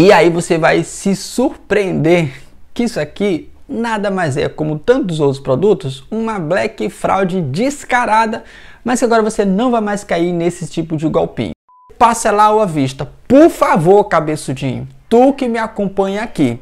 E aí você vai se surpreender que isso aqui nada mais é, como tantos outros produtos, uma black fraud descarada, mas que agora você não vai mais cair nesse tipo de golpinho. Passa lá à vista, por favor, cabeçudinho, tu que me acompanha aqui,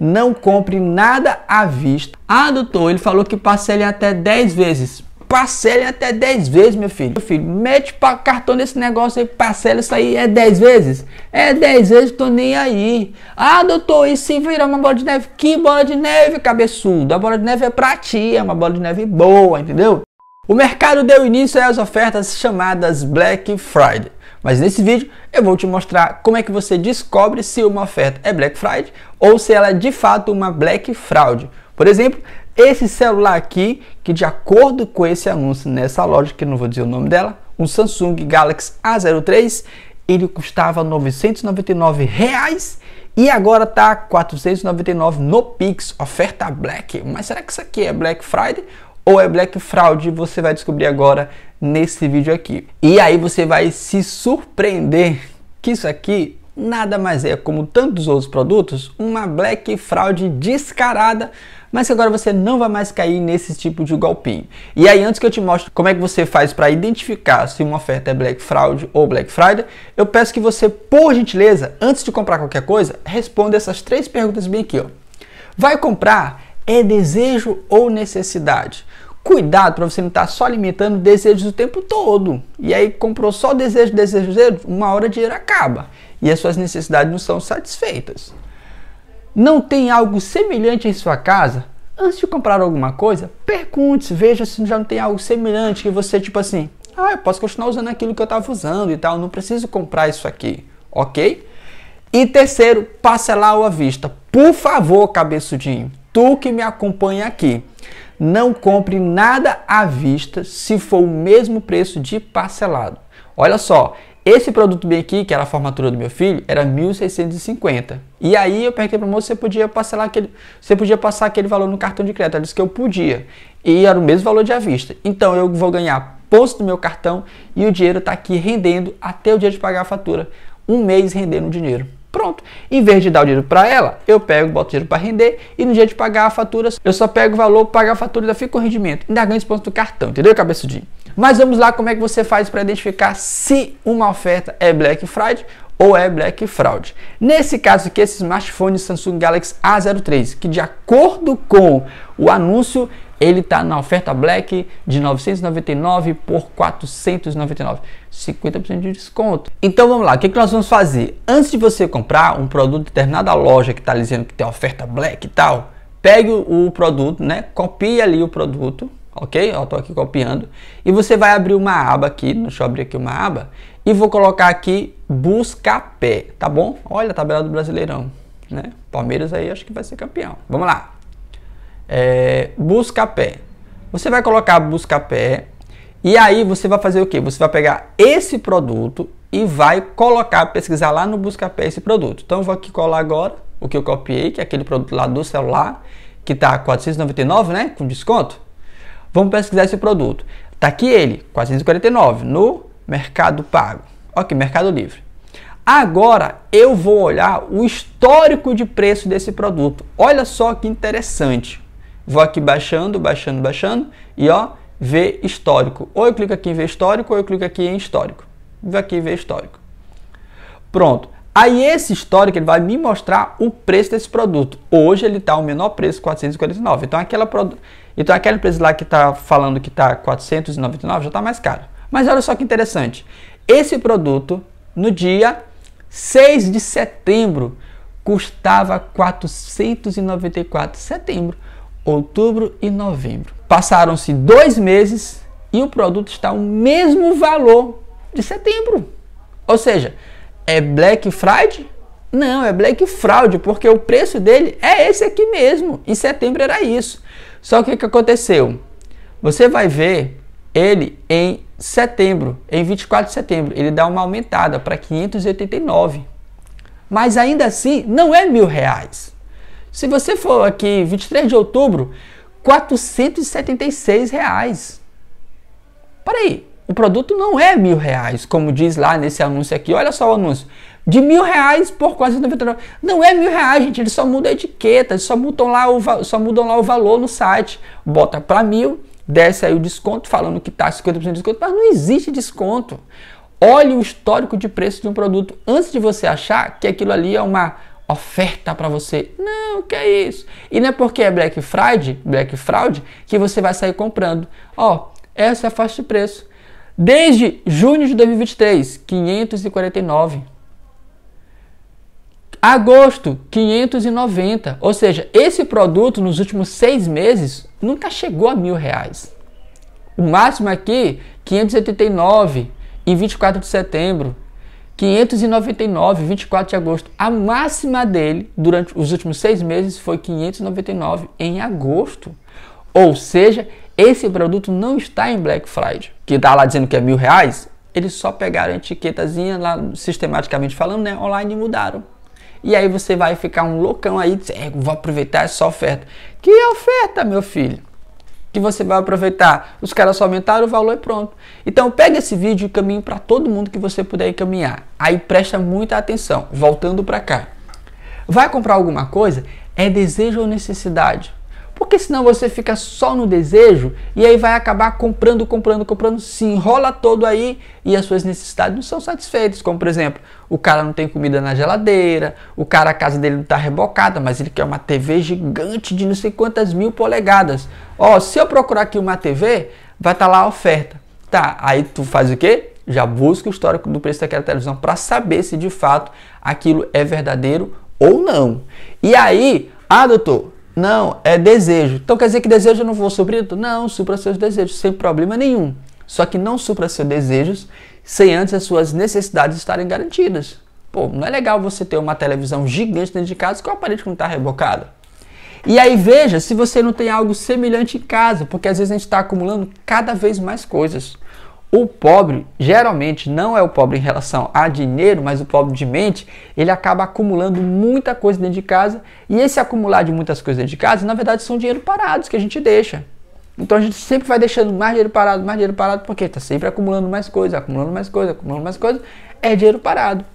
não compre nada à vista. Ah, doutor, ele falou que parcele até 10 vezes parcela até 10 vezes, meu filho. Meu filho, mete pra cartão nesse negócio aí, parcela isso aí, é 10 vezes? É 10 vezes, tô nem aí. Ah, doutor, e se virar uma bola de neve? Que bola de neve, cabeçudo? A bola de neve é pra ti, é uma bola de neve boa, entendeu? O mercado deu início às ofertas chamadas Black Friday. Mas nesse vídeo eu vou te mostrar como é que você descobre se uma oferta é Black Friday ou se ela é de fato uma Black Fraud. Por exemplo, esse celular aqui, que de acordo com esse anúncio nessa loja, que não vou dizer o nome dela, um Samsung Galaxy A03, ele custava R$ 999 reais e agora tá 499 no Pix, oferta Black. Mas será que isso aqui é Black Friday ou é Black Fraud? Você vai descobrir agora nesse vídeo aqui. E aí você vai se surpreender que isso aqui nada mais é, como tantos outros produtos, uma Black Fraud descarada mas que agora você não vai mais cair nesse tipo de golpinho. E aí, antes que eu te mostre como é que você faz para identificar se uma oferta é Black Friday ou Black Friday, eu peço que você, por gentileza, antes de comprar qualquer coisa, responda essas três perguntas bem aqui. Ó. Vai comprar? É desejo ou necessidade? cuidado para você não estar tá só alimentando desejos o tempo todo. E aí comprou só desejo, desejo, desejo, uma hora o dinheiro acaba e as suas necessidades não são satisfeitas não tem algo semelhante em sua casa, antes de comprar alguma coisa, pergunte, veja se já não tem algo semelhante que você, tipo assim, ah, eu posso continuar usando aquilo que eu estava usando e tal, não preciso comprar isso aqui, ok? E terceiro, parcelar ou à vista. Por favor, cabeçudinho, tu que me acompanha aqui, não compre nada à vista se for o mesmo preço de parcelado. Olha só, esse produto bem aqui, que era a formatura do meu filho, era 1.650. E aí eu perguntei para o moço se podia parcelar aquele, você podia passar aquele valor no cartão de crédito. Ela disse que eu podia. E era o mesmo valor de à vista. Então eu vou ganhar pontos do meu cartão e o dinheiro está aqui rendendo até o dia de pagar a fatura. Um mês rendendo o dinheiro. Pronto. Em vez de dar o dinheiro para ela, eu pego, boto o dinheiro para render e no dia de pagar a fatura, eu só pego o valor, pago a fatura e ainda fica o rendimento. Ainda ganho os pontos do cartão, entendeu, cabeçudinho? Mas vamos lá, como é que você faz para identificar se uma oferta é Black Friday ou é Black Fraud? Nesse caso aqui, esse smartphone Samsung Galaxy A03, que de acordo com o anúncio, ele está na oferta Black de 999 por 499, 50% de desconto. Então vamos lá, o que, que nós vamos fazer? Antes de você comprar um produto de determinada loja que está dizendo que tem oferta Black e tal, pegue o produto, né? Copie ali o produto, ok? Eu estou aqui copiando. E você vai abrir uma aba aqui, deixa eu abrir aqui uma aba, e vou colocar aqui busca pé, tá bom? Olha a tabela do Brasileirão, né? Palmeiras aí acho que vai ser campeão. Vamos lá. É, busca pé. Você vai colocar busca pé e aí você vai fazer o que? Você vai pegar esse produto e vai colocar, pesquisar lá no busca pé esse produto. Então eu vou aqui colar agora o que eu copiei, que é aquele produto lá do celular, que tá 499, né, com desconto. Vamos pesquisar esse produto. Está aqui ele, 449, no Mercado Pago. Ok, Mercado Livre. Agora eu vou olhar o histórico de preço desse produto. Olha só que interessante. Vou aqui baixando, baixando, baixando e ó, ver histórico. Ou eu clico aqui em ver histórico, ou eu clico aqui em histórico. Vou aqui em ver histórico. Pronto. Aí esse histórico ele vai me mostrar o preço desse produto. Hoje ele está o menor preço, 449. Então aquela, então aquela empresa lá que está falando que está 499 já está mais caro. Mas olha só que interessante. Esse produto no dia 6 de setembro custava 494 setembro, outubro e novembro. Passaram-se dois meses e o produto está o mesmo valor de setembro. Ou seja, é Black Friday? Não, é Black Fraud, porque o preço dele é esse aqui mesmo. Em setembro era isso. Só que o que aconteceu? Você vai ver ele em setembro, em 24 de setembro, ele dá uma aumentada para 589. Mas ainda assim, não é mil reais. Se você for aqui 23 de outubro, 476 reais. Para aí, o produto não é mil reais, como diz lá nesse anúncio aqui. Olha só o anúncio. De mil reais por quase 499. Não é mil reais, gente. Eles só mudam a etiqueta, só mudam lá o, só mudam lá o valor no site. Bota para mil, desce aí o desconto, falando que tá 50% de desconto, mas não existe desconto. Olhe o histórico de preço de um produto antes de você achar que aquilo ali é uma oferta para você. Não, que é isso? E não é porque é Black Friday, Black Fraud, que você vai sair comprando. Ó, essa é a faixa de preço. Desde junho de 2023, 549. Agosto, 590. Ou seja, esse produto nos últimos seis meses nunca chegou a mil reais. O máximo aqui, 589 em 24 de setembro. 599, 24 de agosto. A máxima dele durante os últimos seis meses foi 599 em agosto. Ou seja, esse produto não está em Black Friday, que está lá dizendo que é mil reais, eles só pegaram a etiquetazinha lá, sistematicamente falando, né, online e mudaram. E aí você vai ficar um loucão aí, dizer, é, vou aproveitar essa oferta. Que oferta, meu filho? Que você vai aproveitar. Os caras só aumentaram o valor e pronto. Então pega esse vídeo e caminho para todo mundo que você puder encaminhar. Aí presta muita atenção, voltando para cá. Vai comprar alguma coisa? É desejo ou necessidade? Porque senão você fica só no desejo e aí vai acabar comprando, comprando, comprando, se enrola todo aí e as suas necessidades não são satisfeitas. Como por exemplo, o cara não tem comida na geladeira, o cara a casa dele não está rebocada, mas ele quer uma TV gigante de não sei quantas mil polegadas. Ó, se eu procurar aqui uma TV, vai estar tá lá a oferta. Tá, aí tu faz o quê? Já busca o histórico do preço daquela televisão para saber se de fato aquilo é verdadeiro ou não. E aí, ah, doutor, não, é desejo. Então quer dizer que desejo eu não vou suprido? Não, supra seus desejos, sem problema nenhum. Só que não supra seus desejos sem antes as suas necessidades estarem garantidas. Pô, não é legal você ter uma televisão gigante dentro de casa com a parede que não está rebocada. E aí veja se você não tem algo semelhante em casa, porque às vezes a gente está acumulando cada vez mais coisas. O pobre geralmente não é o pobre em relação a dinheiro, mas o pobre de mente, ele acaba acumulando muita coisa dentro de casa, e esse acumular de muitas coisas dentro de casa, na verdade, são dinheiro parados que a gente deixa. Então a gente sempre vai deixando mais dinheiro parado, mais dinheiro parado, porque está sempre acumulando mais coisa, acumulando mais coisa, acumulando mais coisa, é dinheiro parado.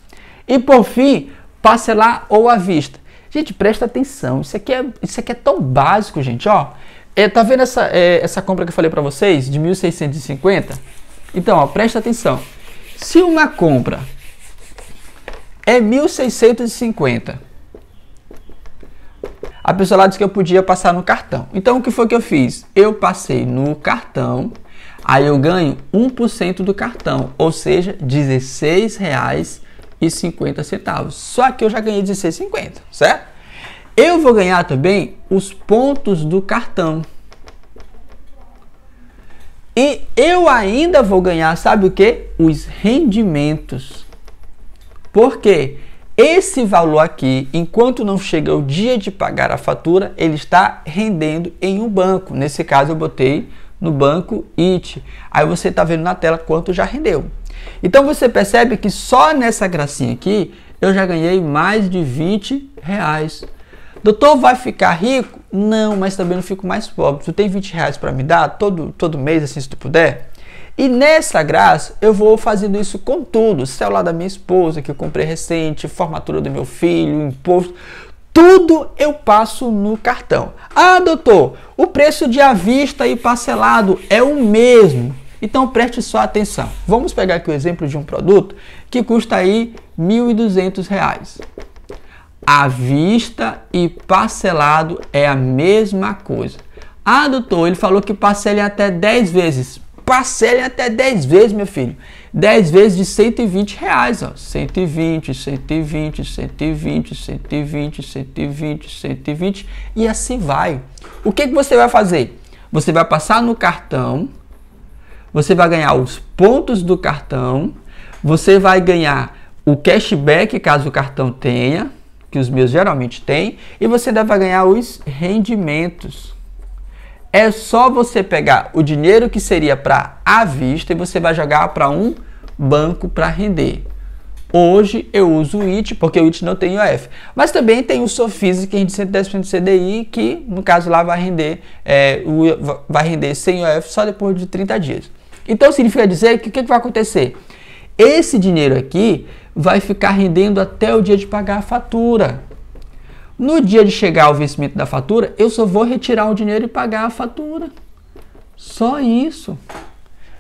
E por fim, parcelar ou à vista. Gente, presta atenção, isso aqui é, isso aqui é tão básico, gente, ó. É, tá vendo essa, é, essa compra que eu falei para vocês, de 1650? Então, ó, presta atenção. Se uma compra é 1650, a pessoa lá disse que eu podia passar no cartão. Então, o que foi que eu fiz? Eu passei no cartão, aí eu ganho 1% do cartão, ou seja, R$16,50. Só que eu já ganhei R$16,50, certo? Eu vou ganhar também os pontos do cartão. E eu ainda vou ganhar, sabe o que? Os rendimentos. Por quê? Esse valor aqui, enquanto não chega o dia de pagar a fatura, ele está rendendo em um banco. Nesse caso, eu botei no banco IT. Aí você está vendo na tela quanto já rendeu. Então você percebe que só nessa gracinha aqui eu já ganhei mais de 20 reais. Doutor, vai ficar rico? Não, mas também não fico mais pobre. Tu tem 20 reais para me dar todo, todo mês, assim, se tu puder? E nessa graça, eu vou fazendo isso com tudo. Celular da minha esposa, que eu comprei recente, formatura do meu filho, imposto. Tudo eu passo no cartão. Ah, doutor, o preço de à vista e parcelado é o mesmo. Então preste só atenção. Vamos pegar aqui o exemplo de um produto que custa aí R$ 1.200 à vista e parcelado é a mesma coisa. Ah, doutor, ele falou que parcele até 10 vezes. Parcele até 10 vezes, meu filho. 10 vezes de 120 reais, ó. 120, 120, 120, 120, 120, 120 e assim vai. O que, que você vai fazer? Você vai passar no cartão, você vai ganhar os pontos do cartão, você vai ganhar o cashback caso o cartão tenha, que os meus geralmente têm, e você deve ganhar os rendimentos. É só você pegar o dinheiro que seria para a vista e você vai jogar para um banco para render. Hoje eu uso o IT, porque o IT não tem iof Mas também tem o Sofis, que rende 110% do CDI, que no caso lá vai render, é, o, vai render sem iof só depois de 30 dias. Então significa dizer que o que, que vai acontecer? Esse dinheiro aqui vai ficar rendendo até o dia de pagar a fatura. No dia de chegar ao vencimento da fatura, eu só vou retirar o dinheiro e pagar a fatura. Só isso.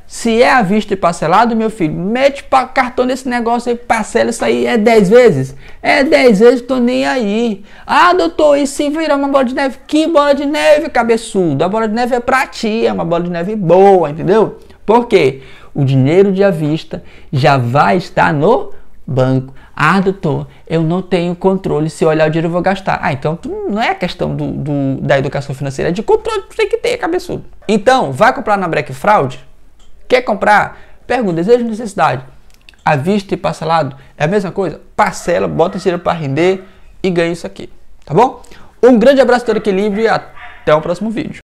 Se é à vista e parcelado, meu filho, mete cartão nesse negócio aí, parcela isso aí, é 10 vezes? É 10 vezes, tô nem aí. Ah, doutor, e se virar uma bola de neve? Que bola de neve, cabeçudo? A bola de neve é pra ti, é uma bola de neve boa, entendeu? Por quê? o dinheiro de à vista já vai estar no banco. Ah, doutor, eu não tenho controle. Se eu olhar o dinheiro, eu vou gastar. Ah, então não é questão do, do, da educação financeira, é de controle que tem que ter, cabeçudo. Então, vai comprar na Black Fraud? Quer comprar? Pergunta, desejo necessidade. À vista e parcelado é a mesma coisa? Parcela, bota esse dinheiro para render e ganha isso aqui. Tá bom? Um grande abraço do Equilíbrio e até o próximo vídeo.